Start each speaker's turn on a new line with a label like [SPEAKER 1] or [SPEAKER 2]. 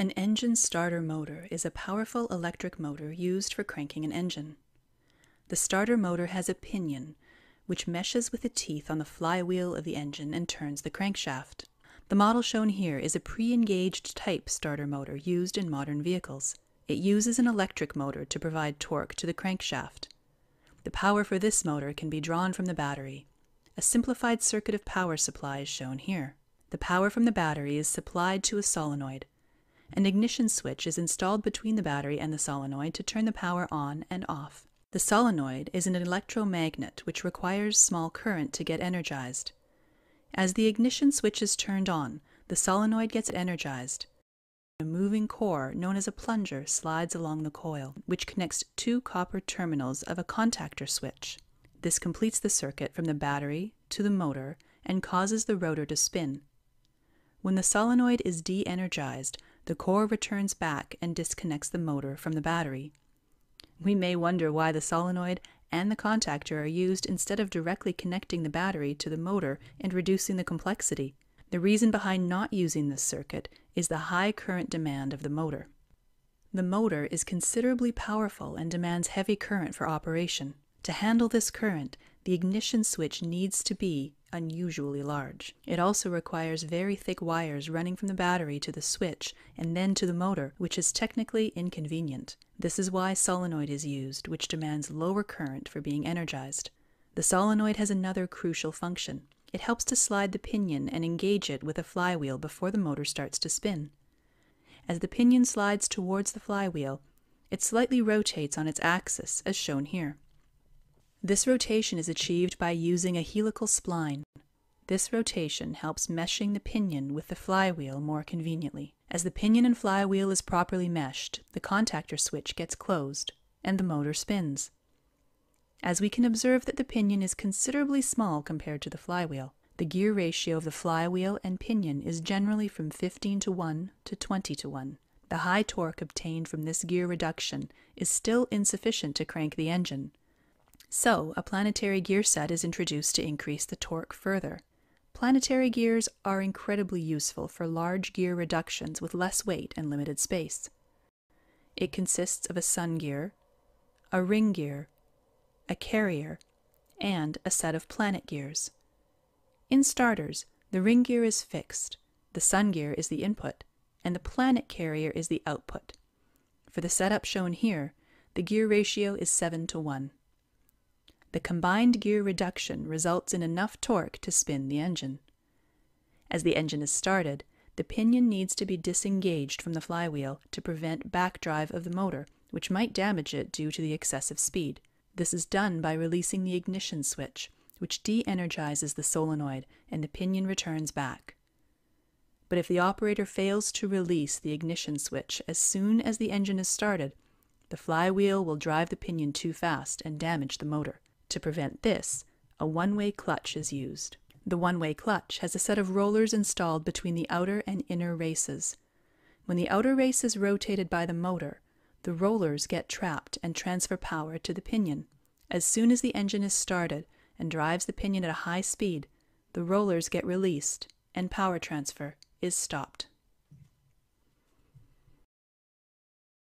[SPEAKER 1] An engine starter motor is a powerful electric motor used for cranking an engine. The starter motor has a pinion, which meshes with the teeth on the flywheel of the engine and turns the crankshaft. The model shown here is a pre-engaged type starter motor used in modern vehicles. It uses an electric motor to provide torque to the crankshaft. The power for this motor can be drawn from the battery. A simplified circuit of power supply is shown here. The power from the battery is supplied to a solenoid, an ignition switch is installed between the battery and the solenoid to turn the power on and off. The solenoid is an electromagnet which requires small current to get energized. As the ignition switch is turned on, the solenoid gets energized. A moving core, known as a plunger, slides along the coil, which connects two copper terminals of a contactor switch. This completes the circuit from the battery to the motor and causes the rotor to spin. When the solenoid is de energized, the core returns back and disconnects the motor from the battery. We may wonder why the solenoid and the contactor are used instead of directly connecting the battery to the motor and reducing the complexity. The reason behind not using this circuit is the high current demand of the motor. The motor is considerably powerful and demands heavy current for operation. To handle this current, the ignition switch needs to be unusually large. It also requires very thick wires running from the battery to the switch and then to the motor, which is technically inconvenient. This is why solenoid is used, which demands lower current for being energized. The solenoid has another crucial function. It helps to slide the pinion and engage it with a flywheel before the motor starts to spin. As the pinion slides towards the flywheel, it slightly rotates on its axis, as shown here. This rotation is achieved by using a helical spline. This rotation helps meshing the pinion with the flywheel more conveniently. As the pinion and flywheel is properly meshed, the contactor switch gets closed, and the motor spins. As we can observe that the pinion is considerably small compared to the flywheel, the gear ratio of the flywheel and pinion is generally from 15 to 1 to 20 to 1. The high torque obtained from this gear reduction is still insufficient to crank the engine, so, a planetary gear set is introduced to increase the torque further. Planetary gears are incredibly useful for large gear reductions with less weight and limited space. It consists of a sun gear, a ring gear, a carrier, and a set of planet gears. In starters, the ring gear is fixed, the sun gear is the input, and the planet carrier is the output. For the setup shown here, the gear ratio is 7 to 1 the combined gear reduction results in enough torque to spin the engine. As the engine is started, the pinion needs to be disengaged from the flywheel to prevent backdrive of the motor, which might damage it due to the excessive speed. This is done by releasing the ignition switch, which de energizes the solenoid and the pinion returns back. But if the operator fails to release the ignition switch as soon as the engine is started, the flywheel will drive the pinion too fast and damage the motor. To prevent this, a one-way clutch is used. The one-way clutch has a set of rollers installed between the outer and inner races. When the outer race is rotated by the motor, the rollers get trapped and transfer power to the pinion. As soon as the engine is started and drives the pinion at a high speed, the rollers get released and power transfer is stopped.